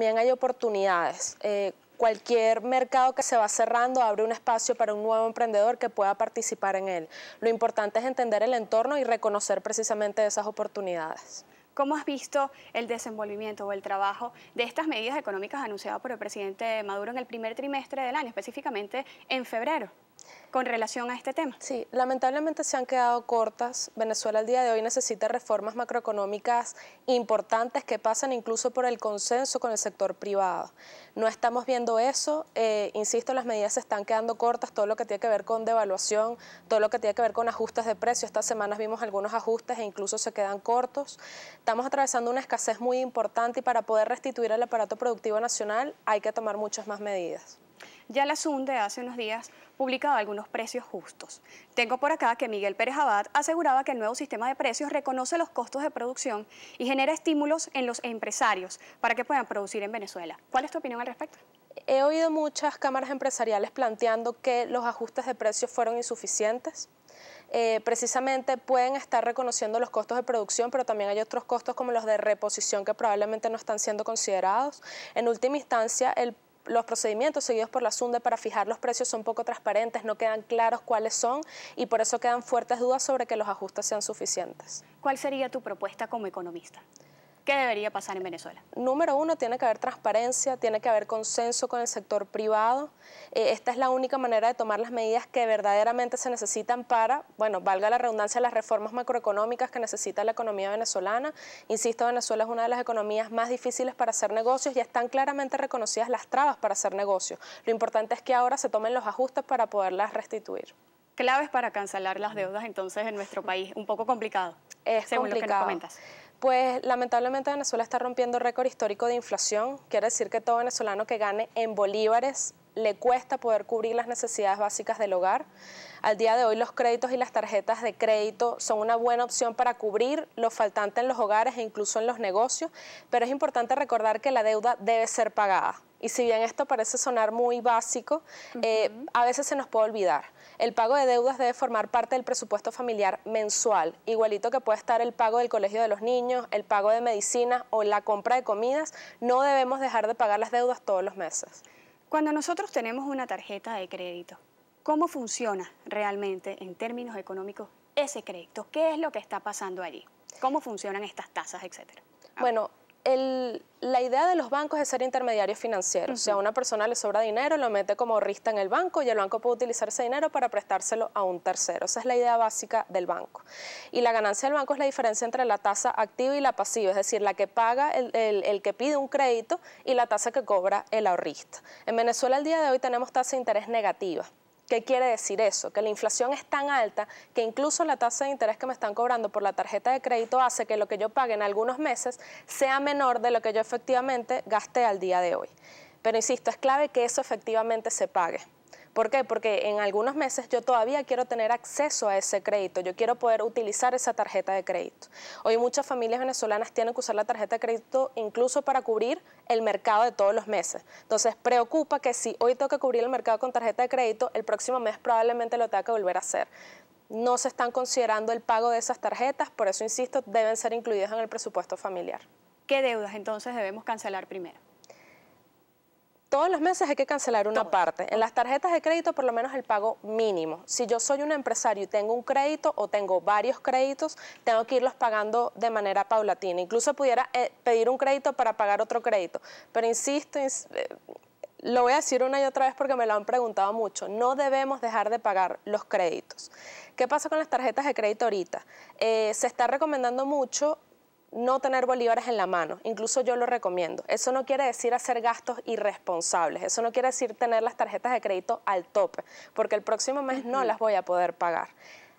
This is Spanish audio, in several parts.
También hay oportunidades. Eh, cualquier mercado que se va cerrando abre un espacio para un nuevo emprendedor que pueda participar en él. Lo importante es entender el entorno y reconocer precisamente esas oportunidades. ¿Cómo has visto el desenvolvimiento o el trabajo de estas medidas económicas anunciadas por el presidente Maduro en el primer trimestre del año, específicamente en febrero? con relación a este tema. Sí, lamentablemente se han quedado cortas. Venezuela al día de hoy necesita reformas macroeconómicas importantes que pasan incluso por el consenso con el sector privado. No estamos viendo eso. Eh, insisto, las medidas se están quedando cortas, todo lo que tiene que ver con devaluación, todo lo que tiene que ver con ajustes de precios. Estas semanas vimos algunos ajustes e incluso se quedan cortos. Estamos atravesando una escasez muy importante y para poder restituir el aparato productivo nacional hay que tomar muchas más medidas ya la Sunde hace unos días publicaba algunos precios justos. Tengo por acá que Miguel Pérez Abad aseguraba que el nuevo sistema de precios reconoce los costos de producción y genera estímulos en los empresarios para que puedan producir en Venezuela. ¿Cuál es tu opinión al respecto? He oído muchas cámaras empresariales planteando que los ajustes de precios fueron insuficientes. Eh, precisamente pueden estar reconociendo los costos de producción, pero también hay otros costos como los de reposición que probablemente no están siendo considerados. En última instancia, el los procedimientos seguidos por la SUNDE para fijar los precios son poco transparentes, no quedan claros cuáles son y por eso quedan fuertes dudas sobre que los ajustes sean suficientes. ¿Cuál sería tu propuesta como economista? ¿Qué debería pasar en Venezuela? Número uno, tiene que haber transparencia, tiene que haber consenso con el sector privado. Eh, esta es la única manera de tomar las medidas que verdaderamente se necesitan para, bueno, valga la redundancia, las reformas macroeconómicas que necesita la economía venezolana. Insisto, Venezuela es una de las economías más difíciles para hacer negocios, y están claramente reconocidas las trabas para hacer negocios. Lo importante es que ahora se tomen los ajustes para poderlas restituir claves para cancelar las deudas entonces en nuestro país. Un poco complicado. Es según complicado. Lo que comentas. Pues lamentablemente Venezuela está rompiendo récord histórico de inflación. Quiere decir que todo venezolano que gane en bolívares le cuesta poder cubrir las necesidades básicas del hogar. Al día de hoy los créditos y las tarjetas de crédito son una buena opción para cubrir lo faltante en los hogares e incluso en los negocios, pero es importante recordar que la deuda debe ser pagada. Y si bien esto parece sonar muy básico, eh, a veces se nos puede olvidar. El pago de deudas debe formar parte del presupuesto familiar mensual, igualito que puede estar el pago del colegio de los niños, el pago de medicina o la compra de comidas. No debemos dejar de pagar las deudas todos los meses. Cuando nosotros tenemos una tarjeta de crédito, ¿cómo funciona realmente en términos económicos ese crédito? ¿Qué es lo que está pasando allí? ¿Cómo funcionan estas tasas, etcétera? Bueno, la idea de los bancos es ser intermediarios financieros. O sea, una persona le sobra dinero, lo mete como ahorrista en el banco y el banco puede utilizar ese dinero para prestárselo a un tercero. Esa es la idea básica del banco. Y la ganancia del banco es la diferencia entre la tasa activa y la pasiva, es decir, la que paga el, que pide un crédito y la tasa que cobra el ahorrista. En Venezuela el día de hoy tenemos tasa de interés negativa. ¿Qué quiere decir eso? Que la inflación es tan alta que incluso la tasa de interés que me están cobrando por la tarjeta de crédito hace que lo que yo pague en algunos meses sea menor de lo que yo efectivamente gasté al día de hoy. Pero insisto, es clave que eso efectivamente se pague. ¿Por qué? Porque en algunos meses yo todavía quiero tener acceso a ese crédito, yo quiero poder utilizar esa tarjeta de crédito. Hoy muchas familias venezolanas tienen que usar la tarjeta de crédito incluso para cubrir el mercado de todos los meses. Entonces, preocupa que si hoy toca cubrir el mercado con tarjeta de crédito, el próximo mes probablemente lo tenga que volver a hacer no se están considerando el pago de esas tarjetas, por eso insisto, deben ser incluidas en el presupuesto familiar. ¿Qué deudas entonces debemos cancelar primero? Todos los meses hay que cancelar una parte. En las tarjetas de crédito, por lo menos el pago mínimo. Si yo soy un empresario y tengo un crédito o tengo varios créditos, tengo que irlos pagando de manera paulatina. Incluso pudiera eh, pedir un crédito para pagar otro crédito. Pero insisto, eh, lo voy a decir una y otra vez porque me lo han preguntado mucho, no debemos dejar de pagar los créditos. ¿Qué pasa con las tarjetas de crédito ahorita? Eh, se está recomendando mucho no tener bolívares en la mano, incluso yo lo recomiendo. Eso no quiere decir hacer gastos irresponsables, eso no quiere decir tener las tarjetas de crédito al tope, porque el próximo mes no las voy a poder pagar.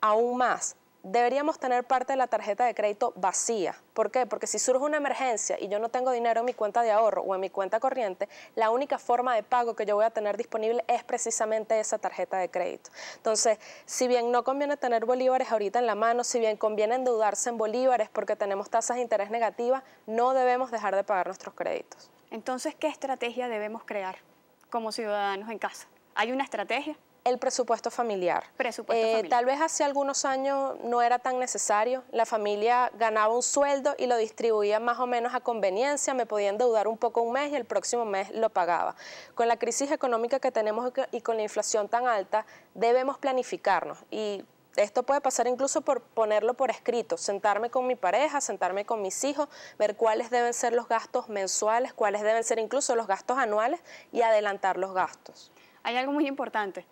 Aún más, deberíamos tener parte de la tarjeta de crédito vacía. ¿Por qué? Porque si surge una emergencia y yo no tengo dinero en mi cuenta de ahorro o en mi cuenta corriente, la única forma de pago que yo voy a tener disponible es precisamente esa tarjeta de crédito. Entonces, si bien no conviene tener bolívares ahorita en la mano, si bien conviene endeudarse en bolívares porque tenemos tasas de interés negativas, no debemos dejar de pagar nuestros créditos. Entonces, ¿qué estrategia debemos crear como ciudadanos en casa? ¿Hay una estrategia? El presupuesto eh, familiar. Tal vez hace algunos años no era tan necesario. La familia ganaba un sueldo y lo distribuía más o menos a conveniencia. Me podía endeudar un poco un mes y el próximo mes lo pagaba. Con la crisis económica que tenemos y con la inflación tan alta, debemos planificarnos. Y esto puede pasar incluso por ponerlo por escrito, sentarme con mi pareja, sentarme con mis hijos, ver cuáles deben ser los gastos mensuales, cuáles deben ser incluso los gastos anuales y adelantar los gastos. Hay algo muy importante,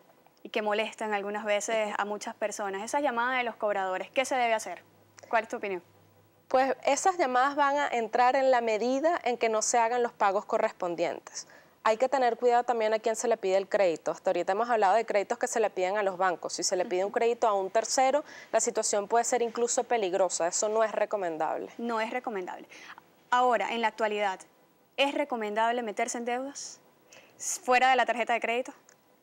que molestan algunas veces a muchas personas. Esa llamada de los cobradores, ¿qué se debe hacer? ¿Cuál es tu opinión? Pues esas llamadas van a entrar en la medida en que no se hagan los pagos correspondientes. Hay que tener cuidado también a quién se le pide el crédito. Hasta ahorita hemos hablado de créditos que se le piden a los bancos. Si se le pide un crédito a un tercero, la situación puede ser incluso peligrosa. Eso no es recomendable. No es recomendable. Ahora, en la actualidad, ¿es recomendable meterse en deudas fuera de la tarjeta de crédito?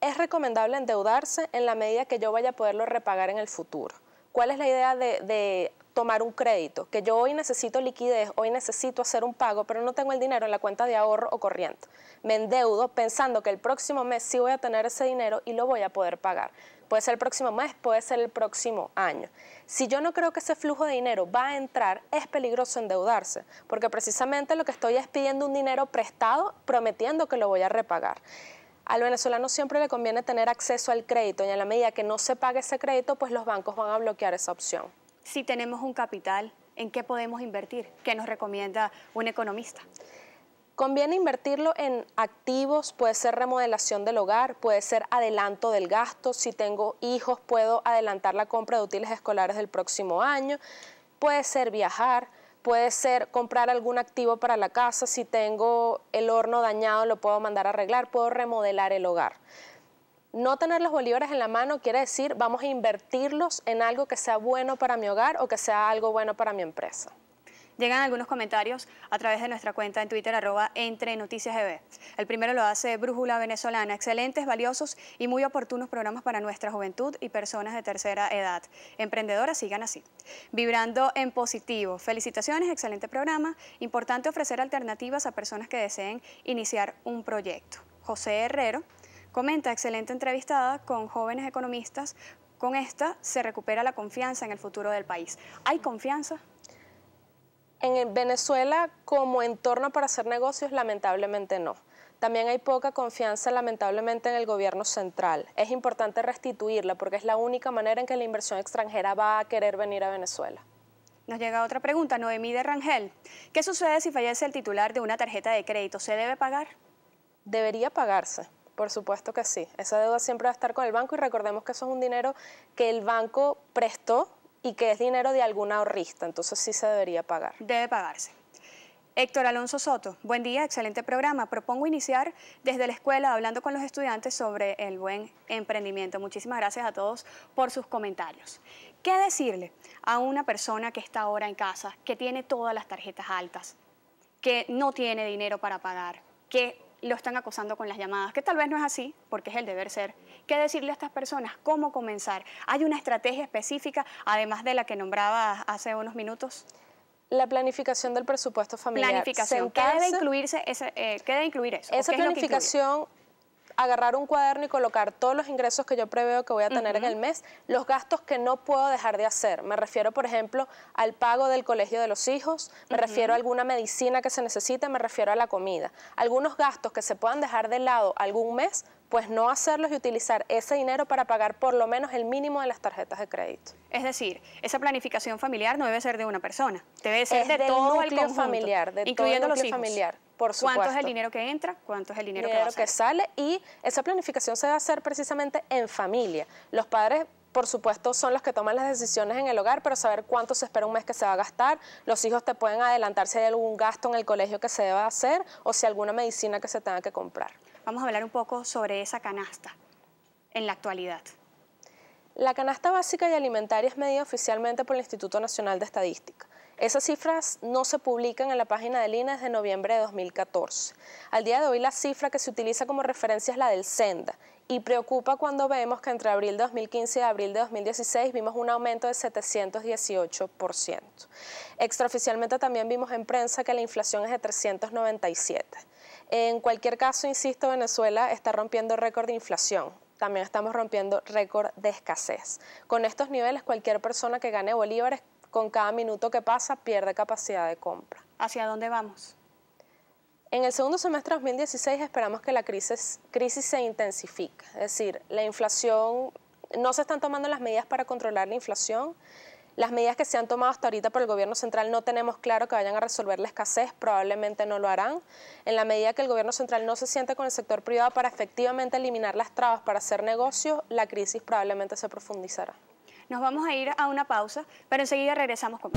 es recomendable endeudarse en la medida que yo vaya a poderlo repagar en el futuro. ¿Cuál es la idea de, tomar un crédito? Que yo hoy necesito liquidez, hoy necesito hacer un pago, pero no tengo el dinero en la cuenta de ahorro o corriente. Me endeudo pensando que el próximo mes sí voy a tener ese dinero y lo voy a poder pagar. Puede ser el próximo mes, puede ser el próximo año. Si yo no creo que ese flujo de dinero va a entrar, es peligroso endeudarse, porque precisamente lo que estoy es pidiendo un dinero prestado prometiendo que lo voy a repagar al venezolano siempre le conviene tener acceso al crédito y en la medida que no se pague ese crédito, pues los bancos van a bloquear esa opción. Si tenemos un capital, ¿en qué podemos invertir? ¿Qué nos recomienda un economista? Conviene invertirlo en activos, puede ser remodelación del hogar, puede ser adelanto del gasto, si tengo hijos puedo adelantar la compra de útiles escolares del próximo año, puede ser viajar, puede ser comprar algún activo para la casa, si tengo el horno dañado lo puedo mandar a arreglar, puedo remodelar el hogar. No tener los bolívares en la mano quiere decir vamos a invertirlos en algo que sea bueno para mi hogar o que sea algo bueno para mi empresa. Llegan algunos comentarios a través de nuestra cuenta en Twitter, arroba entre noticias e El primero lo hace Brújula Venezolana. Excelentes, valiosos y muy oportunos programas para nuestra juventud y personas de tercera edad. Emprendedoras, sigan así. Vibrando en positivo. Felicitaciones, excelente programa. Importante ofrecer alternativas a personas que deseen iniciar un proyecto. José Herrero comenta, excelente entrevistada con jóvenes economistas. Con esta se recupera la confianza en el futuro del país. ¿Hay confianza? En Venezuela, como entorno para hacer negocios, lamentablemente no. También hay poca confianza, lamentablemente, en el gobierno central. Es importante restituirla porque es la única manera en que la inversión extranjera va a querer venir a Venezuela. Nos llega otra pregunta, Noemí de Rangel. ¿Qué sucede si fallece el titular de una tarjeta de crédito? ¿Se debe pagar? Debería pagarse, por supuesto que sí. Esa deuda siempre va a estar con el banco y recordemos que eso es un dinero que el banco prestó y que es dinero de algún ahorrista, entonces sí se debería pagar. Debe pagarse. Héctor Alonso Soto, buen día, excelente programa. Propongo iniciar desde la escuela hablando con los estudiantes sobre el buen emprendimiento. Muchísimas gracias a todos por sus comentarios. ¿Qué decirle a una persona que está ahora en casa, que tiene todas las tarjetas altas, que no tiene dinero para pagar, que lo están acosando con las llamadas, que tal vez no es así, porque es el deber ser. ¿Qué decirle a estas personas? ¿Cómo comenzar? ¿Hay una estrategia específica, además de la que nombraba hace unos minutos? La planificación del presupuesto familiar. Planificación. ¿Qué debe, incluirse eh, incluir eso? Esa planificación agarrar un cuaderno y colocar todos los ingresos que yo preveo que voy a tener en el mes, los gastos que no puedo dejar de hacer. Me refiero, por ejemplo, al pago del colegio de los hijos, me refiero a alguna medicina que se necesite, me refiero a la comida. Algunos gastos que se puedan dejar de lado algún mes, pues no hacerlos y utilizar ese dinero para pagar por lo menos el mínimo de las tarjetas de crédito. Es decir, esa planificación familiar no debe ser de una persona, debe ser de todo el conjunto, familiar, de incluyendo todo el los familiar. ¿Cuánto es el dinero que entra? ¿Cuánto es el dinero, que, que sale? Y esa planificación se va a hacer precisamente en familia. Los padres por supuesto, son los que toman las decisiones en el hogar, pero saber cuánto se espera un mes que se va a gastar. Los hijos te pueden adelantar si hay algún gasto en el colegio que se deba hacer o si alguna medicina que se tenga que comprar. Vamos a hablar un poco sobre esa canasta en la actualidad. La canasta básica y alimentaria es medida oficialmente por el Instituto Nacional de Estadística. Esas cifras no se publican en la página e de INE desde noviembre de 2014. Al día de hoy la cifra que se utiliza como referencia es la del Senda y preocupa cuando vemos que entre abril de 2015 y abril de 2016 vimos un aumento de 718%. Extraoficialmente también vimos en prensa que la inflación es de 397. En cualquier caso, insisto, Venezuela está rompiendo récord de inflación también estamos rompiendo récord de escasez. Con estos niveles, cualquier persona que gane bolívares con cada minuto que pasa pierde capacidad de compra. ¿Hacia dónde vamos? En el segundo semestre de 2016 esperamos que la crisis, crisis se intensifique, es decir, la inflación, no se están tomando las medidas para controlar la inflación, las medidas que se han tomado hasta ahorita por el gobierno central no tenemos claro que vayan a resolver la escasez, probablemente no lo harán. En la medida que el gobierno central no se siente con el sector privado para efectivamente eliminar las trabas para hacer negocios, la crisis probablemente se profundizará. Nos vamos a ir a una pausa, pero enseguida regresamos con...